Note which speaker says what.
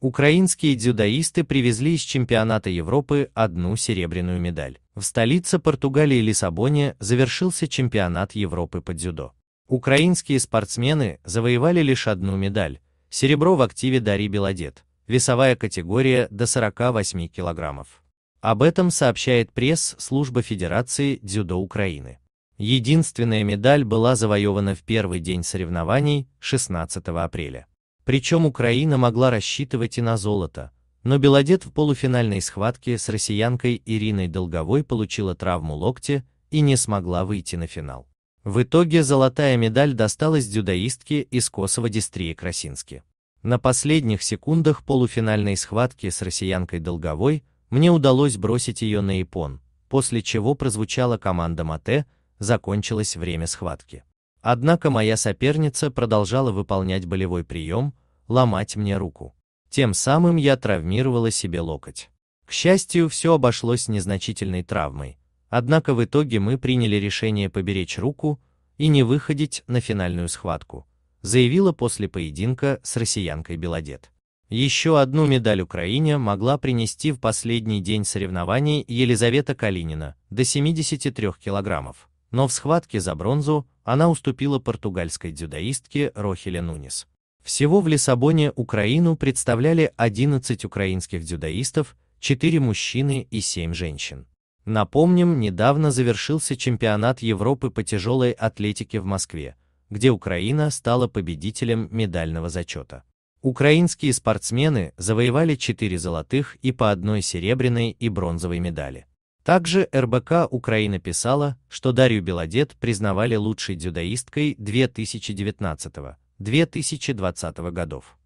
Speaker 1: Украинские дзюдоисты привезли из чемпионата Европы одну серебряную медаль. В столице Португалии Лиссабоне завершился чемпионат Европы по дзюдо. Украинские спортсмены завоевали лишь одну медаль – серебро в активе Дари Белодет, весовая категория до 48 килограммов. Об этом сообщает пресс-служба Федерации дзюдо Украины. Единственная медаль была завоевана в первый день соревнований 16 апреля. Причем Украина могла рассчитывать и на золото, но Белодет в полуфинальной схватке с россиянкой Ириной Долговой получила травму локти и не смогла выйти на финал. В итоге золотая медаль досталась дюдаистке из Косово Дистрии Красински. На последних секундах полуфинальной схватки с россиянкой Долговой мне удалось бросить ее на Япон, после чего прозвучала команда Мате, закончилось время схватки. Однако моя соперница продолжала выполнять болевой прием, ломать мне руку. Тем самым я травмировала себе локоть. К счастью, все обошлось незначительной травмой. Однако в итоге мы приняли решение поберечь руку и не выходить на финальную схватку, заявила после поединка с россиянкой Белодет. Еще одну медаль Украине могла принести в последний день соревнований Елизавета Калинина до 73 килограммов, но в схватке за бронзу она уступила португальской дзюдоистке Рохеле Нунис. Всего в Лиссабоне Украину представляли 11 украинских дзюдоистов, 4 мужчины и 7 женщин. Напомним, недавно завершился чемпионат Европы по тяжелой атлетике в Москве, где Украина стала победителем медального зачета. Украинские спортсмены завоевали 4 золотых и по одной серебряной и бронзовой медали. Также РБК Украина писала, что Дарью Белодет признавали лучшей дзюдоисткой 2019-2020 годов.